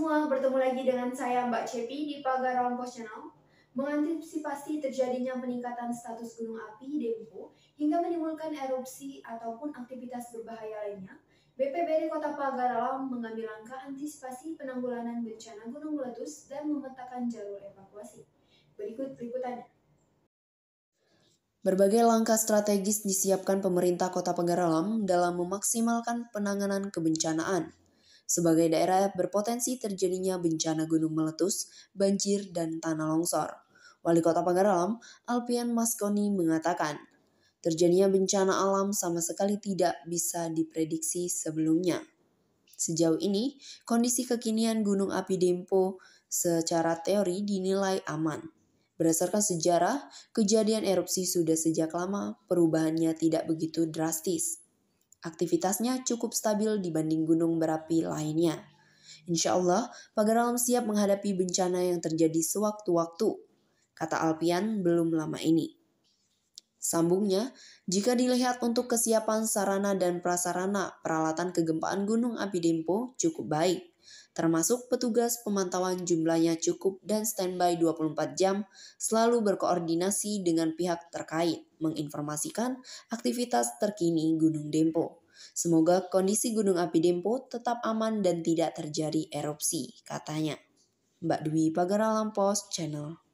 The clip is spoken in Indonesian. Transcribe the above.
semua, bertemu lagi dengan saya Mbak Cepi di Pagar Rampos Channel. Mengantisipasi terjadinya peningkatan status gunung api Dempo hingga menimbulkan erupsi ataupun aktivitas berbahaya lainnya, BPBD Kota Pagar Alam mengambil langkah antisipasi penanggulangan bencana gunung meletus dan memetakan jalur evakuasi. Berikut berikutannya. Berbagai langkah strategis disiapkan pemerintah Kota Pagar Alam dalam memaksimalkan penanganan kebencanaan sebagai daerah berpotensi terjadinya bencana gunung meletus, banjir, dan tanah longsor. Wali Kota Pangeralam, Alpian Maskoni mengatakan, terjadinya bencana alam sama sekali tidak bisa diprediksi sebelumnya. Sejauh ini, kondisi kekinian Gunung Api Dempo secara teori dinilai aman. Berdasarkan sejarah, kejadian erupsi sudah sejak lama perubahannya tidak begitu drastis. Aktivitasnya cukup stabil dibanding gunung berapi lainnya. Insya Allah, Pagar Alam siap menghadapi bencana yang terjadi sewaktu-waktu, kata Alpian belum lama ini. Sambungnya, jika dilihat untuk kesiapan sarana dan prasarana, peralatan kegempaan Gunung Api Dempo cukup baik termasuk petugas pemantauan jumlahnya cukup dan standby 24 jam, selalu berkoordinasi dengan pihak terkait menginformasikan aktivitas terkini Gunung Dempo. Semoga kondisi Gunung Api Dempo tetap aman dan tidak terjadi erupsi, katanya. Mbak Dwi Pagaralam Post Channel